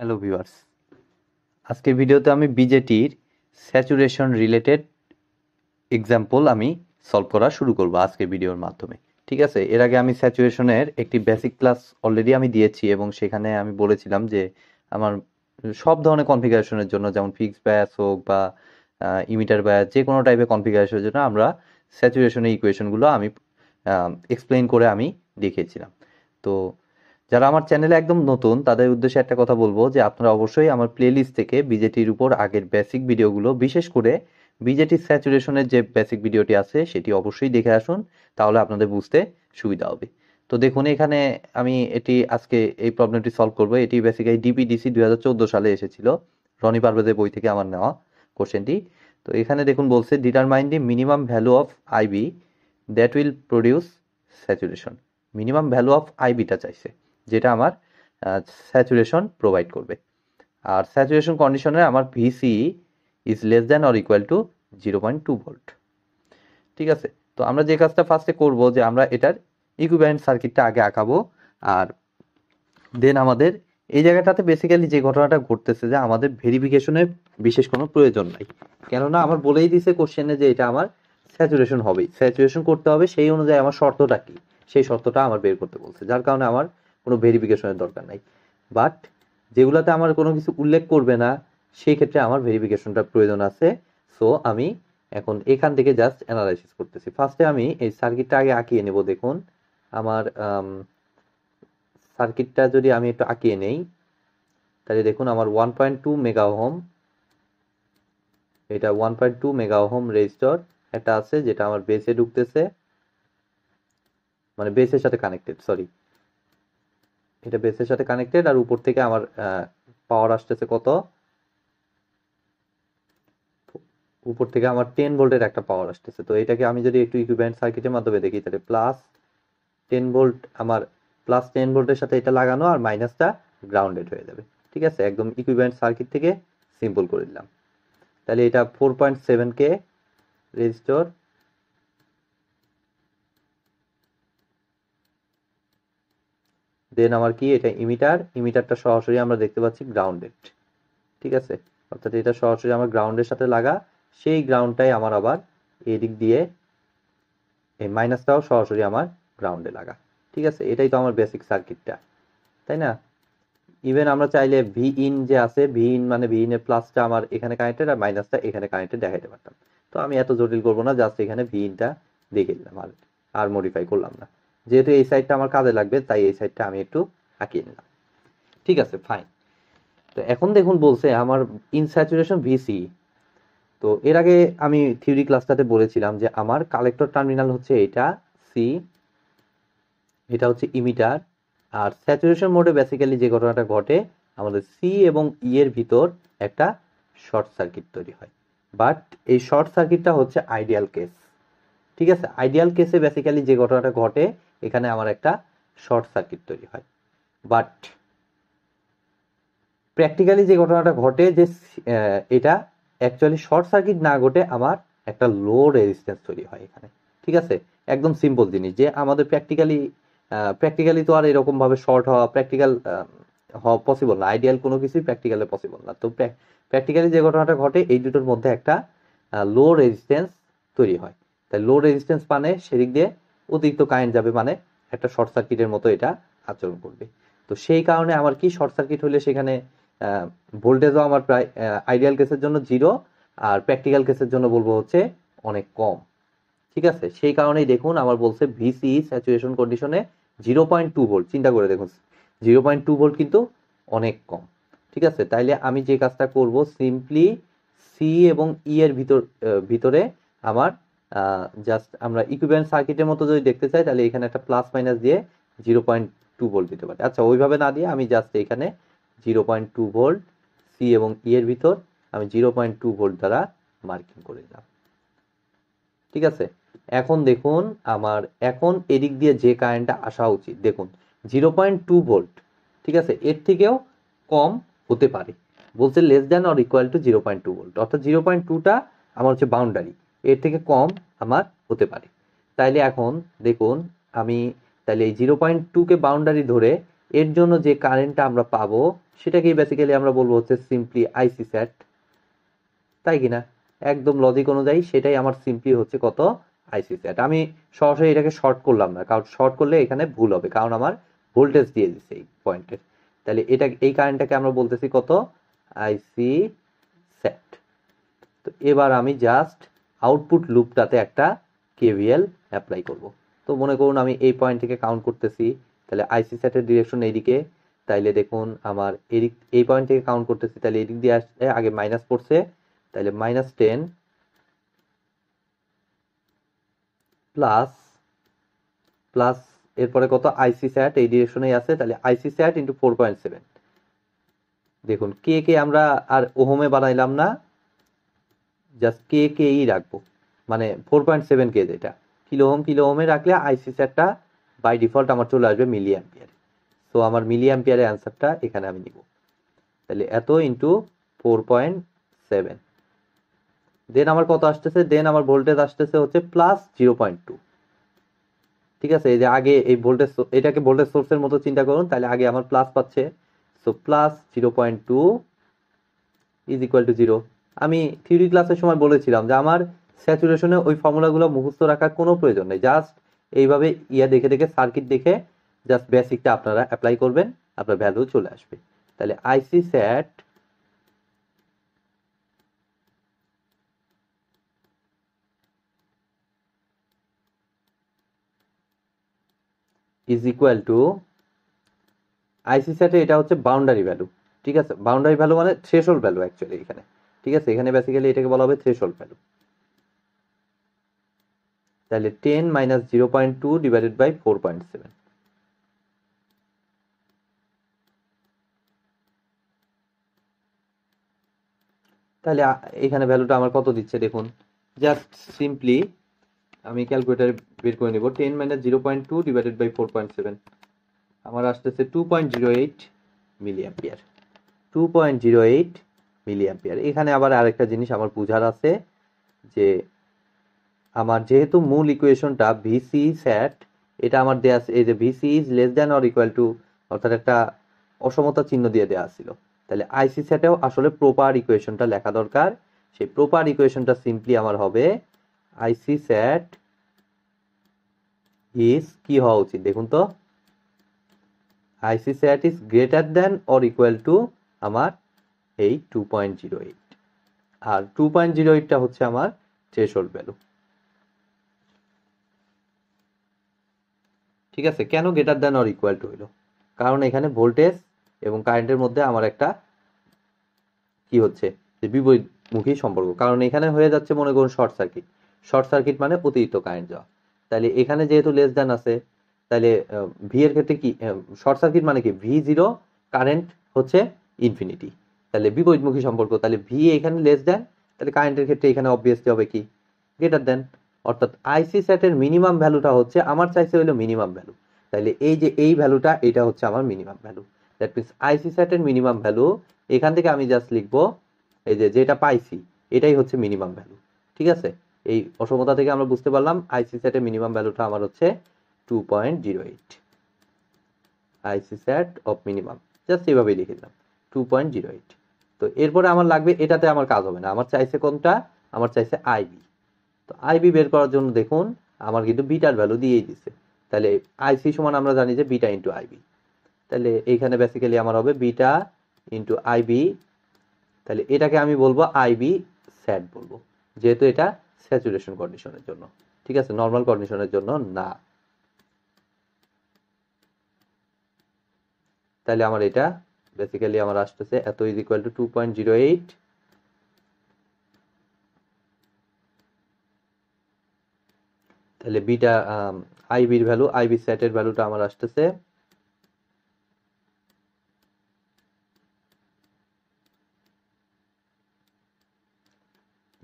hello viewers আজকের ভিডিওতে আমি বিজেটির স্যাচুরেশন রিলেটেড এক্সাম্পল আমি সলভ করা শুরু করব আজকের ভিডিওর মাধ্যমে ঠিক আছে এর আগে আমি স্যাচুরেশনের একটি বেসিক ক্লাস অলরেডি আমি দিয়েছি এবং সেখানে আমি বলেছিলাম যে আমার সব ধরনের কনফিগারেশনের জন্য যেমন ফিক্স ব্যাস হোক বা ইমিটার ব্যাস যে কোনো টাইপের কনফিগারেশনের জন্য আমরা স্যাচুরেশনের ইকুয়েশনগুলো আমি এক্সপ্লেন করে আমি দেখিয়েছিলাম তো যারা আমার চ্যানেলে একদম নতুন তাদের উদ্দেশ্যে একটা কথা বলবো যে আপনারা অবশ্যই আমার প্লেলিস্ট থেকে বিজেটির উপর আগের বেসিক ভিডিওগুলো বিশেষ করে বিজেটি স্যাচুরেশনের যে বেসিক ভিডিওটি আছে সেটি অবশ্যই দেখে আসুন তাহলে আপনাদের বুঝতে সুবিধা হবে তো দেখুন এখানে আমি এটি আজকে এই প্রবলেমটি সলভ করবো এটি বেসিক্যালি ডিপিডিসি দুই হাজার চোদ্দো সালে এসেছিল রনি পারভেজের বই থেকে আমার নেওয়া কোশ্চেনটি তো এখানে দেখুন বলছে determine the minimum value of IB that will produce saturation minimum value of আইবিটা চাইছে যেটা আমার স্যাচুরেশন প্রোভাইড করবে আর স্যাচুরেশন কন্ডিশনে আমার VC is less than or equal to zero point two volt ঠিক আছে তো আমরা যে কাজটা ফার্স্টে করব যে আমরা এটার ইকুইপমেন্ট সার্কিটটা আগে আঁকাবো আর দেন আমাদের এই জায়গাটাতে বেসিক্যালি যে ঘটনাটা ঘটতেছে যে আমাদের ভেরিফিকেশনের বিশেষ কোনো প্রয়োজন নাই কেননা আমার বলেই দিছে কোশ্চেনে যে এটা আমার স্যাচুরেশন হবেই স্যাচুরেশন করতে হবে সেই অনুযায়ী আমার শর্তটা কি সেই শর্তটা আমার বের করতে বলছে যার কারণে আমার কোনো ভেরিফিকেশনের দরকার নাই বাট যেগুলোতে আমার কোনো কিছু উল্লেখ করবে না সেই ক্ষেত্রে আমার ভেরিফিকেশনটা প্রয়োজন আছে সো আমি এখন এখান থেকে জাস্ট অ্যানালাইসিস করতেছি ফার্স্টে আমি এই সার্কিটটা আগে আঁকিয়ে নেব দেখুন আমার সার্কিটটা যদি আমি একটু আঁকিয়ে নেই তাহলে দেখুন আমার one point two mega ohm এটা one point two mega ohm resistor একটা আছে যেটা আমার বেসে ঢুকতেছে মানে বেসের সাথে কানেক্টেড সরি এটা বেসের সাথে কানেক্টেড আর উপর থেকে আমার পাওয়ার আসতেছে কত উপর থেকে আমার টেন ভোল্টের একটা পাওয়ার আসতেছে তো এটাকে আমি যদি একটু ইকুইপমেন্ট সার্কিটের মাধ্যমে দেখি তাহলে প্লাস টেন ভোল্ট আমার প্লাস টেন ভোল্টের সাথে এটা লাগানো আর মাইনাসটা গ্রাউন্ডেড হয়ে যাবে ঠিক আছে একদম ইকুইপমেন্ট সার্কিট থেকে সিম্পল করে দিলাম তাহলে এটা four point seven K resistor then আমার কি এটা ইমিটার ইমিটারটা সরাসরি আমরা দেখতে পাচ্ছি গ্রাউন্ডেড ঠিক আছে অর্থাৎ এটা সরাসরি আমার গ্রাউন্ডের সাথে লাগা সেই গ্রাউন্ডটাই আমার আবার এদিক দিয়ে এই মাইনাসটাও সরাসরি আমার গ্রাউন্ডে লাগা ঠিক আছে এটাই তো আমার বেসিক সার্কিটটা তাই না ইভেন আমরা চাইলে ভি ইন যে আছে ভি ইন মানে ভি ইন এর প্লাসটা আমার এখানে কানেক্টেড আর মাইনাসটা এখানে কানেক্টেড দেখাইতে পারতাম তো আমি এত জটিল করবো না জাস্ট এখানে ভি ইনটা দেখে দিলাম আর আর মডিফাই করলাম না যেহেতু এই সাইডটা আমার কাজে লাগবে তাই এই সাইডটা আমি একটু আঁকিয়ে নিলাম ঠিক আছে ফাইন তো এখন দেখুন বলছে আমার ইনস্যাচুরেশন ভিসি তো এর আগে আমি থিওরি ক্লাসটাতে বলেছিলাম যে আমার কালেক্টর টার্মিনাল হচ্ছে এটা সি এটা হচ্ছে ইমিটার আর স্যাচুরেশন মোডে বেসিক্যালি যে ঘটনাটা ঘটে আমাদের সি এবং ই e এর ভিতর একটা শর্ট সার্কিট তৈরি হয় বাট এই শর্ট সার্কিটটা হচ্ছে আইডিয়াল কেস ঠিক আছে আইডিয়াল কেসে বেসিক্যালি যে ঘটনাটা ঘটে এখানে আমার একটা শর্ট সার্কিট তৈরি হয় বাট প্র্যাকটিক্যালি যে ঘটনাটা ঘটে যে এটা অ্যাকচুয়ালি শর্ট সার্কিট না ঘটে আমার একটা লো রেজিস্ট্যান্স তৈরি হয় এখানে ঠিক আছে একদম সিম্পল জিনিস যে আমাদের প্র্যাকটিক্যালি প্র্যাকটিক্যালি তো আর এরকমভাবে শর্ট হওয়া প্র্যাকটিক্যাল হওয়া পসিবল না আইডিয়াল কোনো কিছুই প্র্যাকটিক্যালে পসিবল না তো প্র্যাকটিক্যালি যে ঘটনাটা ঘটে এই দুটোর মধ্যে একটা লো রেজিস্ট্যান্স তৈরি হয় তাই লো রেজিস্ট্যান্স মানে সেদিক দিয়ে অতিরিক্ত কারেন্ট যাবে মানে একটা শর্ট সার্কিটের মতো এটা আচরণ করবে তো সেই কারণে আমার কি শর্ট সার্কিট হলে সেখানে ভোল্টেজও আমার প্রায় আইডিয়াল কেসের জন্য জিরো আর প্র্যাকটিক্যাল কেসের জন্য বলবো হচ্ছে অনেক কম ঠিক আছে সেই কারণেই দেখুন আমার বলছে ভিসি স্যাচুয়েশন কন্ডিশনে জিরো পয়েন্ট টু ভোল্ট চিন্তা করে দেখুন জিরো পয়েন্ট টু ভোল্ট কিন্তু অনেক কম ঠিক আছে তাইলে আমি যে কাজটা করব সিম্পলি সি এবং ই e এর ভিতর ভিতরে আমার জাস্ট আমরা ইকুইভ্যালেন্ট সার্কিটের মতো যদি দেখতে চাই তাহলে এখানে একটা প্লাস মাইনাস দিয়ে জিরো পয়েন্ট টু ভোল্ট দিতে পারি আচ্ছা ওইভাবে না দিয়ে আমি জাস্ট এখানে zero point two volt C এবং ই e এর ভিতর আমি জিরো পয়েন্ট টু ভোল্ট দ্বারা মার্কিং করে দিলাম ঠিক আছে এখন দেখুন আমার এখন এদিক দিয়ে যে কারেন্টটা আসা উচিত দেখুন জিরো পয়েন্ট টু ভোল্ট ঠিক আছে এর থেকেও কম হতে পারে বলছে less than or equal to zero point two volt অর্থাৎ জিরো পয়েন্ট টুটা আমার হচ্ছে বাউন্ডারি এর থেকে কম আমার হতে পারে তাইলে এখন দেখুন আমি তাহলে এই জিরো পয়েন্ট টুকে বাউন্ডারি ধরে এর জন্য যে কারেন্টটা আমরা পাবো সেটাকেই বেসিক্যালি আমরা বলবো হচ্ছে সিম্পলি আইসি স্যাট তাই কি না একদম লজিক অনুযায়ী সেটাই আমার সিম্পলি হচ্ছে কত আইসি স্যাট আমি সরাসরি এটাকে শর্ট করলাম না কারণ শর্ট করলে এখানে ভুল হবে কারণ আমার ভোল্টেজ দিয়ে দিচ্ছে এই পয়েন্টের তাহলে এটা এই কারেন্টটাকে আমরা বলতেছি কত আইসি স্যাট তো এবার আমি জাস্ট আউটপুট লুপটাতে একটা কেভিএল অ্যাপ্লাই করব তো মনে করুন আমি এই পয়েন্ট থেকে কাউন্ট করতেছি তাহলে আইসি স্যাটের ডিরেকশন এইদিকে তাইলে দেখুন আমার এদিক এই পয়েন্ট থেকে কাউন্ট করতেছি তাহলে এদিক দিয়ে আসছে আগে মাইনাস পড়ছে তাহলে মাইনাস টেন প্লাস প্লাস এরপরে কত আইসি স্যাট এই ডিরেকশনেই আছে তাহলে IC sat into four point seven দেখুন কে কে আমরা আর ওহোমে বানাইলাম না জাস্ট কে কেই রাখবো মানে ফোর পয়েন্ট সেভেন কে যেটা কিলো হোম কিলো হোমে রাখলে আইসি স্যারটা বাই ডিফল্ট আমার চলে আসবে মিলি অ্যাম্পিয়ারে সো আমার মিলি অ্যাম্পিয়ারের অ্যান্সারটা এখানে আমি নিব তাহলে এত into four point seven then আমার কত আসতেছে দেন আমার ভোল্টেজ আসতেছে হচ্ছে প্লাস জিরো পয়েন্ট টু ঠিক আছে এই যে আগে এই ভোল্টেজ এটাকে ভোল্টেজ সোর্সের মতো চিন্তা করুন তাহলে আগে আমার প্লাস পাচ্ছে so plus zero point two is equal to zero আমি থিওরি ক্লাসের সময় বলেছিলাম যে আমার স্যাচুরেশনে ওই ফর্মুলাগুলো মুখস্থ রাখার কোনো প্রয়োজন নেই জাস্ট এইভাবে ইয়া দেখে দেখে সার্কিট দেখে জাস্ট বেসিকটা আপনারা অ্যাপ্লাই করবেন আপনার ভ্যালু চলে আসবে তাহলে IC sat is equal to IC স্যাটে এটা হচ্ছে বাউন্ডারি ভ্যালু ঠিক আছে বাউন্ডারি ভ্যালু মানে থ্রেশল ভ্যালু অ্যাকচুয়ালি এখানে ঠিক আছে এখানে বেসিক্যালি এটাকে বলা হবে থ্রেশোল্ড ভ্যালু তাহলে ten minus zero point two divided by four point seven তাহলে এখানে ভ্যালুটা আমার কত দিচ্ছে দেখুন জাস্ট সিম্পলি আমি ক্যালকুলেটার বের করে নেব ten minus zero point two divided by four point seven আমার আসতেছে two point zero eight milliampere two point zero eight milliampere এখানে আবার আরেকটা জিনিস আমার বোঝার আছে যে আমার যেহেতু মূল ইকুয়েশনটা ভিসি স্যাট এটা আমার দেয়া এই যে VC is less than or equal to অর্থাৎ একটা অসমতা চিহ্ন দিয়ে দেওয়া ছিল তাহলে আইসি স্যাটেও আসলে প্রপার ইকুয়েশনটা লেখা দরকার সেই প্রপার ইকুয়েশনটা সিম্পলি আমার হবে আইসি স্যাট ইজ কি হওয়া উচিত দেখুন তো IC sat is greater than or equal to আমার এই টু পয়েন্ট জিরো এইট আর টু পয়েন্ট জিরো এইটটা হচ্ছে আমার থ্রেশহোল্ড ভ্যালু ঠিক আছে কেন greater than or equal to হইল কারণ এখানে ভোল্টেজ এবং কারেন্টের মধ্যে আমার একটা কি হচ্ছে যে বিপরীতমুখী সম্পর্ক কারণ এখানে হয়ে যাচ্ছে মনে করুন শর্ট সার্কিট শর্ট সার্কিট মানে অতিরিক্ত কারেন্ট যাওয়া তাহলে এখানে যেহেতু লেস দেন আছে তাহলে ভি এর ক্ষেত্রে কি শর্ট সার্কিট মানে কি ভি জিরো কারেন্ট হচ্ছে ইনফিনিটি তাহলে বিপরীতমুখী সম্পর্ক তাহলে ভি এখানে লেস দেন তাহলে কারেন্টের ক্ষেত্রে এখানে অবভিয়াসলি হবে কি গ্রেটার দেন অর্থাৎ আইসি স্যাটের মিনিমাম ভ্যালুটা হচ্ছে আমার চাইছে হলো মিনিমাম ভ্যালু তাহলে এই যে এই ভ্যালুটা এটা হচ্ছে আমার minimum value that means IC স্যাটের মিনিমাম ভ্যালু এখান থেকে আমি জাস্ট লিখব এই যে যেটা পাইছি এটাই হচ্ছে মিনিমাম ভ্যালু ঠিক আছে এই অসমতা থেকে আমরা বুঝতে পারলাম আইসি স্যাটের মিনিমাম ভ্যালুটা আমার হচ্ছে two point zero eight IC sat of minimum just এইভাবেই লিখে দিলাম টু পয়েন্ট জিরো এইট তো এরপরে আমার লাগবে এটাতে আমার কাজ হবে না আমার চাইছে কোনটা আমার চাইছে আইবি তো আইবি বের করার জন্য দেখুন আমার কিন্তু বিটার ভ্যালু দিয়েই দিছে তাহলে আইসি সমান আমরা জানি যে বিটা ইন্টু আইবি তাহলে এইখানে বেসিক্যালি আমার হবে বিটা ইন্টু আইবি তাহলে এটাকে আমি বলবো আইবি স্যাট বলবো যেহেতু এটা স্যাচুরেশন কন্ডিশনের জন্য ঠিক আছে নর্মাল কন্ডিশনের জন্য না তাহলে আমার এটা বেসিক্যালি আমার আসতেছে এত is equal to two point zero eight তাহলে বিটা আইবির ভ্যালু আইবি সেটের ভ্যালুটা আমার আসতেছে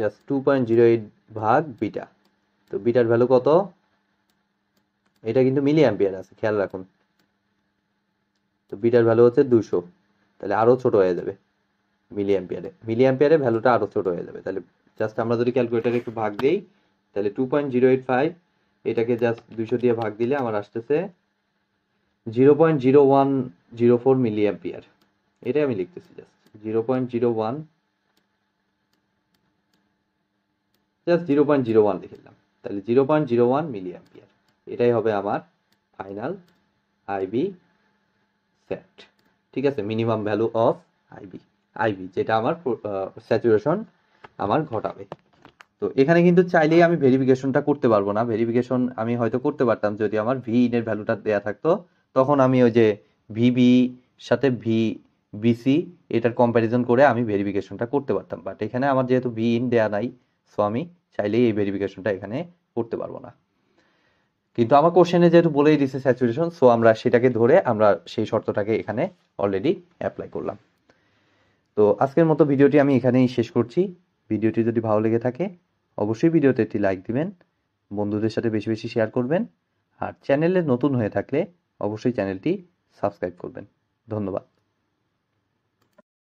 just two point zero eight ভাগ বিটা তো বিটার ভ্যালু কত এটা কিন্তু মিলি অ্যাম্পিয়ার আছে খেয়াল রাখুন তো বিটার ভ্যালু হচ্ছে দুশো তাহলে আরও ছোট হয়ে যাবে মিলি অ্যাম্পিয়ারে মিলি অ্যাম্পিয়ারে ভ্যালুটা আরও ছোট হয়ে যাবে তাহলে জাস্ট আমরা যদি ক্যালকুলেটারে একটু ভাগ দিই তাহলে two point zero eight five এটাকে জাস্ট দুশো দিয়ে ভাগ দিলে আমার আসতেছে zero point zero one zero four milliampere এটাই আমি লিখতেছি just zero point zero one just zero point zero one লিখলাম তাহলে zero point zero one milliampere এটাই হবে আমার ফাইনাল আইবি সেট ঠিক আছে minimum value of IB IB যেটা আমার স্যাচুরেশন আমার ঘটাবে তো এখানে কিন্তু চাইলেই আমি ভেরিফিকেশনটা করতে পারবো না ভেরিফিকেশন আমি হয়তো করতে পারতাম যদি আমার ভি ইনের ভ্যালুটা দেওয়া থাকতো তখন আমি ওই যে ভিবি সাথে ভি বিসি এটার কম্প্যারিজন করে আমি ভেরিফিকেশনটা করতে পারতাম বাট এখানে আমার যেহেতু ভি ইন দেওয়া নাই সো আমি চাইলেই এই ভেরিফিকেশনটা এখানে করতে পারবো না কিন্তু আমার কোশ্চেনে যেহেতু বলেই দিছে স্যাচুরেশন সো আমরা সেটাকে ধরে আমরা সেই শর্তটাকে এখানে অলরেডি অ্যাপ্লাই করলাম তো আজকের মতো ভিডিওটি আমি এখানেই শেষ করছি ভিডিওটি যদি ভালো লেগে থাকে অবশ্যই ভিডিওতে একটি লাইক দিবেন বন্ধুদের সাথে বেশি বেশি শেয়ার করবেন আর চ্যানেলে নতুন হয়ে থাকলে অবশ্যই চ্যানেলটি সাবস্ক্রাইব করবেন ধন্যবাদ